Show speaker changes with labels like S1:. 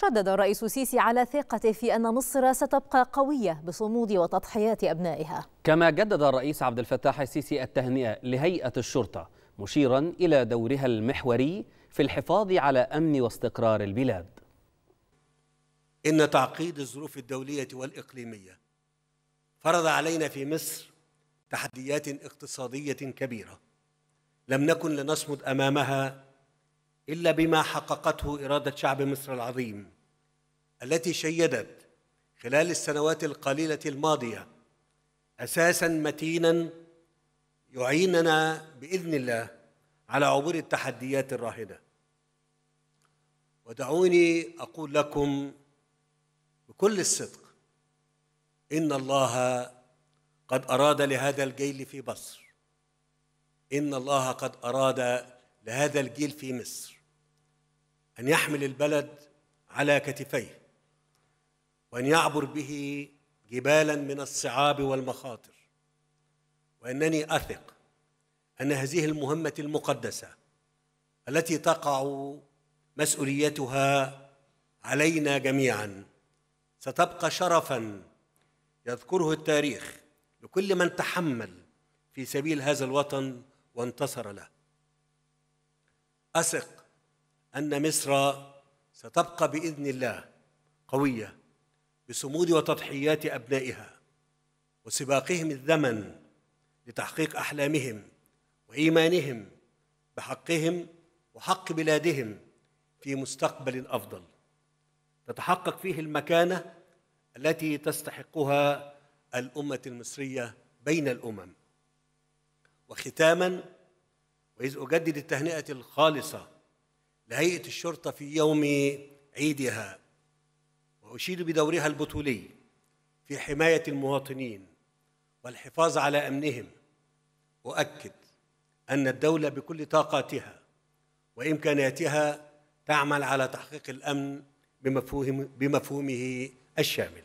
S1: شدد الرئيس السيسي على ثقته في أن مصر ستبقى قوية بصمود وتضحيات أبنائها كما جدد الرئيس عبد الفتاح السيسي التهنئة لهيئة الشرطة مشيرا إلى دورها المحوري في الحفاظ على أمن واستقرار البلاد
S2: إن تعقيد الظروف الدولية والإقليمية فرض علينا في مصر تحديات اقتصادية كبيرة لم نكن لنصمد أمامها إلا بما حققته إرادة شعب مصر العظيم التي شيدت خلال السنوات القليلة الماضية أساسا متينا يعيننا بإذن الله على عبور التحديات الراهنة ودعوني أقول لكم بكل الصدق إن الله قد أراد لهذا الجيل في مصر إن الله قد أراد لهذا الجيل في مصر أن يحمل البلد على كتفيه وأن يعبر به جبالا من الصعاب والمخاطر وأنني أثق أن هذه المهمة المقدسة التي تقع مسؤوليتها علينا جميعا ستبقى شرفا يذكره التاريخ لكل من تحمل في سبيل هذا الوطن وانتصر له اثق أن مصر ستبقى بإذن الله قوية بصمود وتضحيات أبنائها وسباقهم الزمن لتحقيق أحلامهم وإيمانهم بحقهم وحق بلادهم في مستقبل أفضل تتحقق فيه المكانة التي تستحقها الأمة المصرية بين الأمم وختاما وإذ أجدد التهنئة الخالصة لهيئة الشرطة في يوم عيدها وأشيد بدورها البطولي في حماية المواطنين والحفاظ على أمنهم أؤكد أن الدولة بكل طاقاتها وإمكاناتها تعمل على تحقيق الأمن بمفهومه الشامل